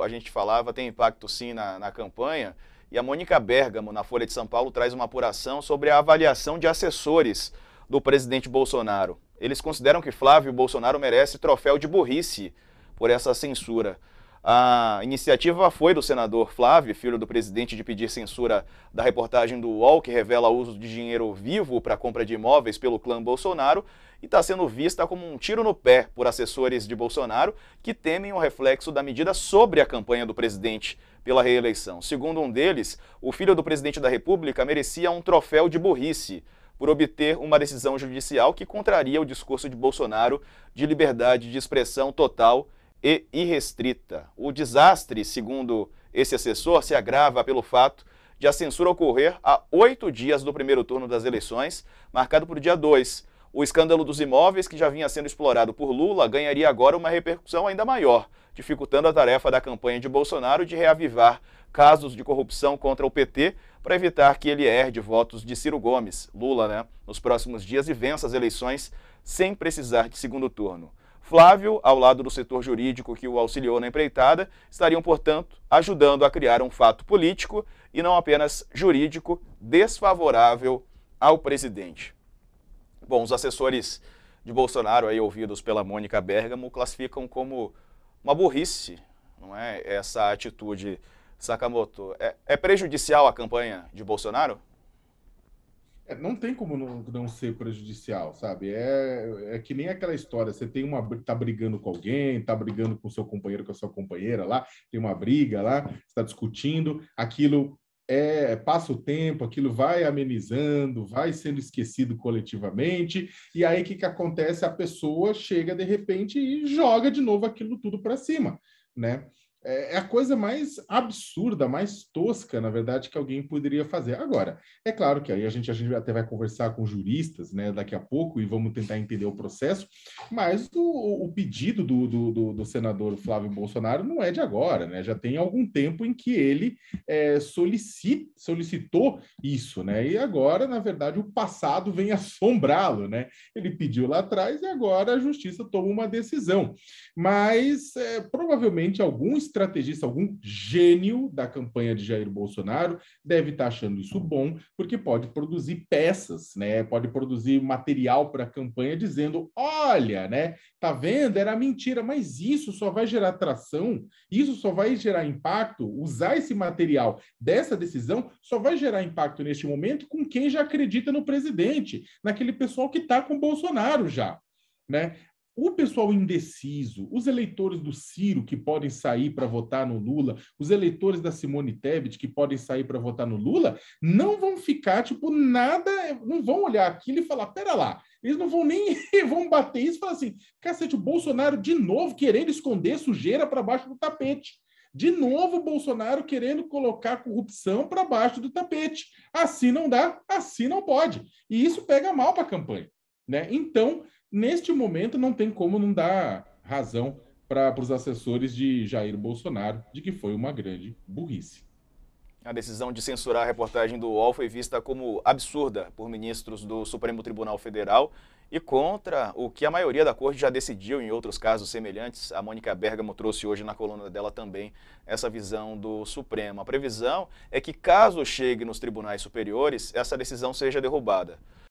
a gente falava tem impacto sim na, na campanha. E a Mônica Bergamo, na Folha de São Paulo, traz uma apuração sobre a avaliação de assessores do presidente Bolsonaro. Eles consideram que Flávio Bolsonaro merece troféu de burrice por essa censura. A iniciativa foi do senador Flávio, filho do presidente, de pedir censura da reportagem do UOL, que revela o uso de dinheiro vivo para compra de imóveis pelo clã Bolsonaro, e está sendo vista como um tiro no pé por assessores de Bolsonaro, que temem o reflexo da medida sobre a campanha do presidente pela reeleição. Segundo um deles, o filho do presidente da República merecia um troféu de burrice por obter uma decisão judicial que contraria o discurso de Bolsonaro de liberdade de expressão total e irrestrita. O desastre, segundo esse assessor, se agrava pelo fato de a censura ocorrer a oito dias do primeiro turno das eleições, marcado para o dia 2. O escândalo dos imóveis, que já vinha sendo explorado por Lula, ganharia agora uma repercussão ainda maior, dificultando a tarefa da campanha de Bolsonaro de reavivar casos de corrupção contra o PT para evitar que ele herde votos de Ciro Gomes, Lula, né, nos próximos dias e vença as eleições sem precisar de segundo turno. Flávio, ao lado do setor jurídico que o auxiliou na empreitada, estariam, portanto, ajudando a criar um fato político e não apenas jurídico desfavorável ao presidente. Bom, os assessores de Bolsonaro, aí ouvidos pela Mônica Bergamo, classificam como uma burrice, não é? Essa atitude Sakamoto. É, é prejudicial à campanha de Bolsonaro? É, não tem como não, não ser prejudicial, sabe? É, é que nem aquela história, você tem uma tá brigando com alguém, tá brigando com seu companheiro, com a sua companheira lá, tem uma briga lá, está discutindo, aquilo é passa o tempo, aquilo vai amenizando, vai sendo esquecido coletivamente, e aí o que, que acontece? A pessoa chega de repente e joga de novo aquilo tudo para cima, né? É, é a coisa mais absurda, mais tosca, na verdade, que alguém poderia fazer. Agora, é claro que aí a gente, a gente até vai conversar com juristas né, daqui a pouco e vamos tentar entender o processo, mas o, o pedido do, do, do, senador Flávio Bolsonaro não é de agora, né? Já tem algum tempo em que ele é, solicita, solicitou isso, né? E agora, na verdade, o passado vem assombrá-lo, né? Ele pediu lá atrás e agora a justiça toma uma decisão. Mas é, provavelmente alguns estrategista, algum gênio da campanha de Jair Bolsonaro deve estar tá achando isso bom, porque pode produzir peças, né? Pode produzir material para a campanha dizendo: olha, né? Tá vendo? Era mentira, mas isso só vai gerar tração, isso só vai gerar impacto. Usar esse material dessa decisão só vai gerar impacto neste momento com quem já acredita no presidente, naquele pessoal que está com Bolsonaro já. Né? o pessoal indeciso, os eleitores do Ciro que podem sair para votar no Lula, os eleitores da Simone Tebet que podem sair para votar no Lula, não vão ficar tipo nada, não vão olhar aquilo e falar, pera lá, eles não vão nem vão bater isso e falar assim, cacete, o Bolsonaro de novo querendo esconder sujeira para baixo do tapete. De novo, o Bolsonaro querendo colocar corrupção para baixo do tapete. Assim não dá, assim não pode. E isso pega mal para a campanha. Né? Então, neste momento, não tem como não dar razão para os assessores de Jair Bolsonaro de que foi uma grande burrice. A decisão de censurar a reportagem do UOL foi vista como absurda por ministros do Supremo Tribunal Federal e contra o que a maioria da corte já decidiu em outros casos semelhantes. A Mônica Bergamo trouxe hoje na coluna dela também essa visão do Supremo. A previsão é que, caso chegue nos tribunais superiores, essa decisão seja derrubada.